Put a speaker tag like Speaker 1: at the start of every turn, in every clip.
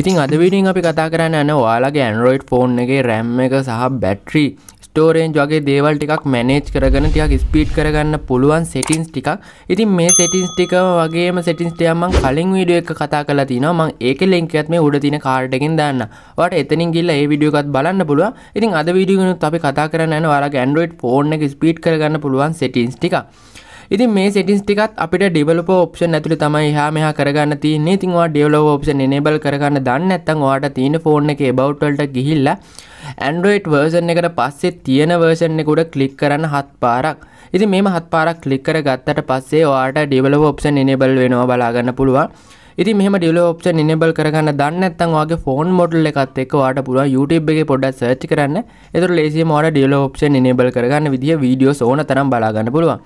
Speaker 1: ඉතින් අදවිඩින් අපි කතා කරන්න යන ඔයාලගේ ඇන්රෝයිඩ් ෆෝන් එකගේ රැම් එක සහ බැට්‍රී ස්ටෝරෙන්ජ් වගේ දේවල් ටිකක් මැනේජ් කරගන ටියක් ස්පීට් කරගන්න පුළුවන් සෙටින්ස් ටිකක් ඉතින් මේ සෙටින්ස් ටික වගේම සෙටින්ස්ටයම්මන් කලින් විඩිය එක කතා කලා තිනවා මං ඒක ලෙංකත් මේ උඩ තින කාර්ඩකින් දන්න වට එතනින් ගිල්ල ඒ විඩියකත් බලන්න පුළුව ඉතින් අද විඩියගනුත් අපි කතා කරන්න වාලා ගැන්ඩරෝයිඩ් ෆෝන් එක ස්පීට් කරගන්න පුළුවන් සෙටින්ස් ටිකක් ඉතින් මේ සෙටින්ස් ටිකත් අපිට ඩෙවලොප ඔප්ෂන් ඇතුළේ තමයි එහා මෙහා කරගන්න තියෙන්නේ ඉතින් ඔයා ඩෙවලොප ඔප්ෂන් එනේබල් කරගන්න දන්නේ නැත්නම් ඔයාට තියෙන ෆෝන් එකේ about වලට ගිහිල්ලා ඇන්ඩරෝයිට් වර්ෂන් එකට පස්සේ තියෙන වර්ෂන් එකට ක්ලික් කරන්න හත් පාරක් ඉතින් මේම හත් පාරක් ක්ලික් කර ගත්තට පස්සේ ඔයාට ඩෙවලොප ඔප්ෂන් එනේබල් වෙනවා බලාගන්න පුළුවන් ඉතින් මෙහෙම ඩිවලොප් ඔප්ෂන් එනේබල් කරගන්න දන්නේ නැත්නම් ඔයාගේ ෆෝන් මොඩල් එකත් එක්ක ඔයාට පුළුවන් YouTube එකේ පොඩ්ඩක් සර්ච් කරන්න. ඒතර ලේසියෙන්ම ඔයාලා ඩිවලොප් ඔප්ෂන් එනේබල් කරගන්න විදිය වීඩියෝස් ඕන තරම් බලාගන්න පුළුවන්.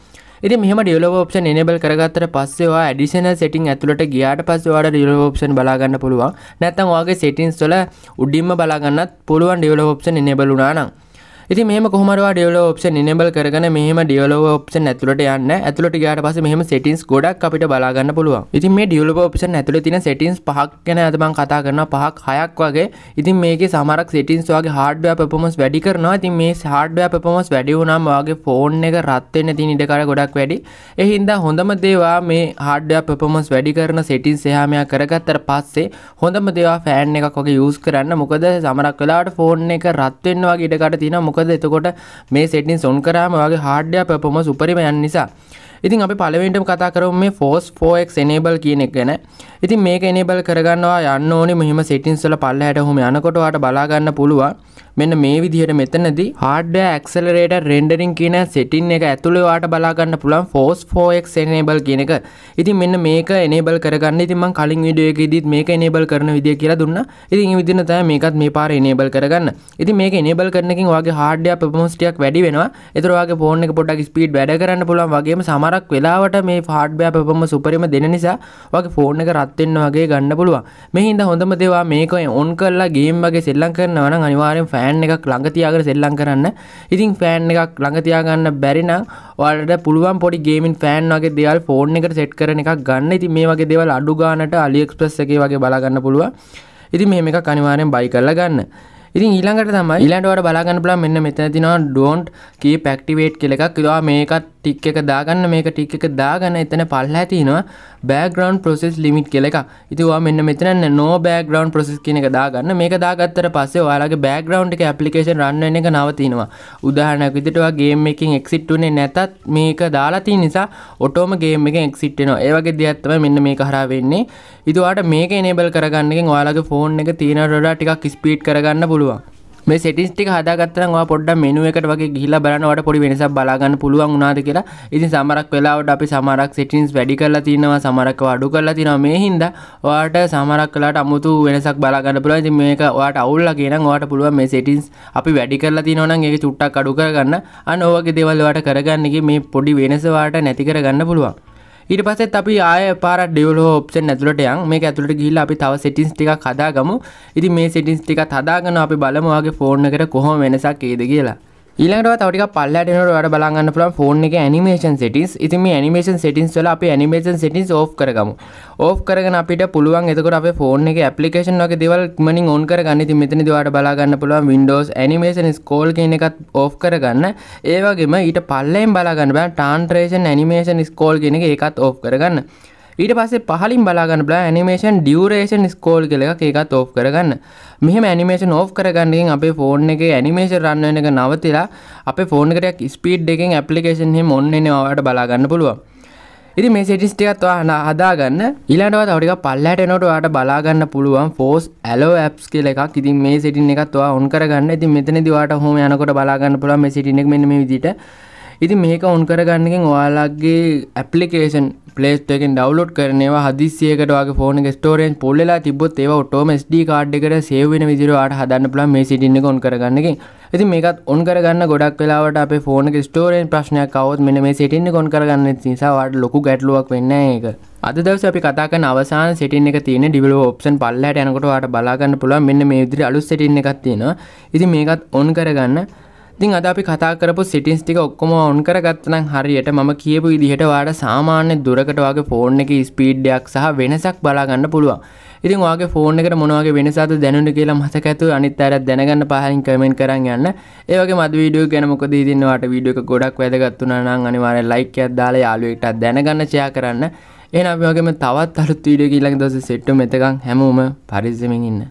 Speaker 1: ඉරි මෙම ඩියලෝ ෝපෂන් එනබල් කරගත්තර පස්සේවා ඇඩිෂන සෙටින් ඇතුළට ගියාට පස්සවාට ඩියලෝ ෝපෂන් බලාගන්න පුළුවන් නැත්තන් වගේ සෙටින්ස් වල උඩින්ම බලාගන්නත් පුළුවන් ඩියලෝ ෝපෂන් එනබලුනානම් ඉති මෙම කොහමරවා ඩියවල ඔප්ෂන් නිනබල් කරන මෙම ඩියලෝ ඔප්ෂන් ඇතුලට යන්න ඇතුලට ගට පස මෙම සටින්ස් ගොඩක් අපිට බලාගන්න පුළුව ඉතින් මේ ඩියලෝ ඔප්ෂන් ඇතුල තින සටින්ස් පහක් ගැන ඇතමන් කතා කරන පහක් හයක් වගේ ඉතින් මේක සමරක් සිටින්ස් වගේ හාඩ්ඩ පපොමස් වැඩි කරනවා ඉතින් මේ හාඩ්ඩ පපොමස් වැඩි වුණම් වගේ ෆෝන් එක රත්වෙන්න තින් ඉඩකර ගොඩක් වැඩි එහින්දා හොඳම දේවා මේ හාඩ්ඩ පපොමස් වැඩි කරන සටින් සහමයක් කරගත්තර පස්සේ හොඳම දෙවා ෆෑන් එකක් වගේ යස් කරන්න මොකද සමරක් වෙලාට ෆෝන් එක රත්වෙන්වා ගටකට තින මොක මොකද එතකොට මේ සෙටින් සොන් කරාම වගේ හාඩ්‍යය පැපොම සුපරිම යන් නිසා ඉතින් අපි පලවෙන්ටම කතා කරම මේ ෆෝස් ෆෝක් එනේබල් කියනෙක් ගැන ඉතින් මේක එනේබල් කරගන්නවා යන්න ඕනේ මෙහිම සිටින්සල පල්ල හැටහොම යනකොටවාට බලාගන්න පුළුවන් මෙන්න මේ විදිහට මෙතනදී හාඩ ඇක්සලරේට රෙන්ඩරින් කියන සෙටින් එක ඇතුළේවාට බලාගන්න පුළන් ෆෝස් ෆෝක් එනේබල් කියන එක ඉතින් මෙන්න මේක එනේබල් කරගන්න ඉතින්මං කලින් විඩියෝකෙදීත් මේක එනේබල් කරන විදිය කියලා දුන්න ඉතින් විදින තෑ මේකත් මේ පාර එනේබල් කරගන්න ඉතින් මේක එනේබල් කරනකින් වගේ හාඩ්‍ය පමස්ටියක් වැඩි වෙනවා එතරවාගේ ෆෝන් එක පොඩක් ස්පීඩ් වැඩ කරන්න පුළුවන් වගේම සමර සමහරක් වෙලාවට මේ ෆාඩ්බෑ පැපම සුපරිම දෙන නිසා වගේ ෆෝර්න එක රත්වෙන්න වගේ ගන්න පුළුවන් මෙහින්ද හොඳම දෙවා මේකයි ඔන් කරලා ගේම් වගේ සෙල්ලං කරනවන අනිවාරෙන් ෆෑන් එකක් ළඟතියාගෙන සෙල්ලං කරන්න ඉතින් ෆෑන් එකක් ළඟතියාගන්න බැරිනම් වලට පුළුවන් පොඩි ගේමින් ෆෑන් වගේ දෙවල් ෆෝර්න් එකට සෙට් කරන එකක් ගන්න ඉති මේ වගේ දෙවල් අඩු ගානට අලිෙක්ස්ප්‍රස් එක වගේ බලාගන්න පුළුවන් ඉති මෙහෙම එක අනිවාරයෙන් බයි කරලා ගන්න ඉතින් ඊළඟට තමයි ඊළඟට වඩ බලාගන්න පුළුවන් මෙන්න මෙතන තියෙනවා ඩෝන්ට් කීප් ඇක්ටිවේට් කියලා එකක් ඒවා මේකත් ටික් එක දාගන්න මේක ටික් එක දාගන්න එතන පල්ලා තියෙනවා බෑග්‍රවන්් ප්‍රොසෙස් ලිමිට් කෙල එක ඉතිවා මෙන්න මෙතන නෝ බෑග්‍රවන්් ප්‍රසෙස් කියන එක දාගන්න මේක දාගත්තර පස්සේ ඔයාලගේ බෑග්‍රවන්් එක ඇපලිකේෂන් රන්න එක නවතිනවා උදාහනක් විදිටවා ගේම් එකින් එක්සිට්ටුනේ නැතත් මේක දාලාති නිසා ඔටෝම ගේම් එක එක්සිට්ටනවා ඒවගේ දෙයක්ත්තම මෙන්න මේ කරා වෙන්නේ ඉතුවාට මේක එනබල් කරගන්නකින් ඔයාලගේ ෆෝන් එක තියෙන රොඩා ටිකක් ස්පීට් කරගන්න පුළුවන් මේ සෙටිස්ටික හදාගත්තන් පොඩ්ඩ මෙනුව එකට වගේ ගිහිලා බලන්නවට පොඩි වෙනසක් බලාගන්න පුළුවන් වුණාද කියලා ඉතින් සමරක් වෙලාවට අපි සමරක් සෙටින්ස් වැඩි කරලා තියෙනවා සමරක් අඩු කරලා තියෙනවා මේ හින්දා ඔයාට සමරක් කළාට අමුතු වෙනසක් බලාගන්න පුළුවන් ඉතින් මේක ඔයාට අවුල්ලා කියනනම් ඔයාට පුළුවන් මේ සෙටින්ස් අපි වැඩි කරලා තියෙනවා නම් ඒක චුට්ටක් අඩු කරගන්න අන්න ඔයගේ දේවල් ඔයාට කරගන්න මේ පොඩි වෙනස ඔයාට නැති කරගන්න පුළුවන් ඊට පසෙත් අපි ආය පාර ඩියවල ඔප්ෂන් ඇතුලට යන් මේ ඇතුලට ගිහිල්ලා අපි තව සෙටින්ස් ටිකක් හදාගමු. ඉතින් මේ සෙටින්ස් ටිකක් හදාගෙන අපි බලමු ආගේ ෆෝන් එකට කොහොම වෙනසක් එයිද කියලා. ඊළඟට තවටික පල්ලට නට වැඩ බලගන්න පුළන් ෆෝන් එක ඇනිමේෂන් සිටිස් ඉතින් මේ ඇනිමේෂන් සිටිස් වල අපි ඇනිමේෂන් සිටිස් ඕෆ් කරගමු ඕෆ් කරගෙන අපිට පුළුවන් එතකොට අපේ ෆෝන් එක ඇප්ලිකේෂන් වගේ දේවල් ඉක්මනින් ඕන් කරගන්න ඉතින් මෙතන දිවාට බලාගන්න පුළුවන් Windows animation scroll කියන එකත් ඕෆ් කරගන්න ඒ වගේම ඊට පල්ලෙන් බලාගන්න බෑ translation animation scroll කියන එක ඒකත් ඕෆ් කරගන්න ඊට පස්සේ පහලින් බලාගන්න බලා ඇනිමේෂන් ඩියවරේෂන් ස්කෝල් කළ එක එකත් ඔෆ් කරගන්න මෙහම ඇනිමේෂන් ඔෆ් කරගන්නකින් අපේ ෆෝන් එක ඇනිමේෂන් රන්න එක නවතිලා අප ෆෝන්කරයක් ස්පීඩ් එකෙන් ඇපලිකේෂන් හෙම ඔන්න එනවාට බලාගන්න පුළුවන් ඉති මේ සිටිස්ටිකත් හන හදාගන්න ඉලාටවත් අවටික පල්ලට එනොට වාට බලාගන්න පුළුවන් ෆෝස් ඇලෝ ඇප්ස් කියල එකක් ඉතින් මේ සිටින් එකත්වා ඔන් කරගන්න ඉති මෙතනදිවාට හොම යනකොට බලාගන්න පුළුවන් මේ සිටිනෙක් මෙ මේ විදිට ඉති මේක ඔන් කරගන්නකින් ඔයාලගේ ඇපලිකේෂන් පලේස්ටකෙන් ඩවලෝඩ් කරනවා හදිසියකට වගේ ෆෝන ස්ටෝරෙන් පොල්ලලා තිබොත් ඒව ඔටෝම ස්ඩ කාඩ් එකට සේවෙන විදිරවාට හදන්න පුළන් මේ සිටින්න ඔන් කරගන්නකින් ඇති මේකත් ඔන් කරගන්න ගොඩක් වෙලාවට අප ෆෝන ස්ටෝරෙන් ප්‍රශ්නයක් කවත් මෙන මේ සිටින්න කොන් කරගන්න නිසාවාට ලොකු ගැටලුවක් වෙන්න ඒක අද දවස අපි කතා කරන අවසාන සිටින් එක තියෙන ඩිවලෝ ඔප්ෂන් පල්ලට යනකොට වාට බලාගන්න පුළුවන් මෙන්න මේ විදිහට අලුත් සිටින් එකක් තියෙනවා ඉතින් මේකත් ඔන් කරගන්න ඉතින් අද අපි කතා කරපු සිටිස් ටික ඔක්කොම ඔන් කරගත්තනම් හරියට මම කියපු විදිහට වාට සාමාන්‍ය දුරකට වගේ ෆෝන් එක ස්පීඩ්ඩයක් සහ වෙනසක් බලාගන්න පුළුවන්. ඉතින් වාගේ ෆෝන් එකට මොනවාගේ වෙනසාද දැනුන කියලා මතක ඇතුව අනිත් අයත් දැනගන්න පහලින් කමෙන්ට් කරන් යන්න. ඒ වගේ මද වීඩියෝ ගැන මොකද ඉතින් වාට වීඩියෝ එක ගොඩක් වැදගත් වුණා නම් අනිවාර්යෙන් ලයික් එකක් දාලා යාළුවෙක්ට දැනගන්න ෂෙයා කරන්න. එහෙනම් අපි වගේම තවත් අලුත් වීඩියෝ එකකින් ඊළඟ දවසේ සෙට් වෙමු මෙතකන් හැමෝම පරිස්සමෙන් ඉන්න.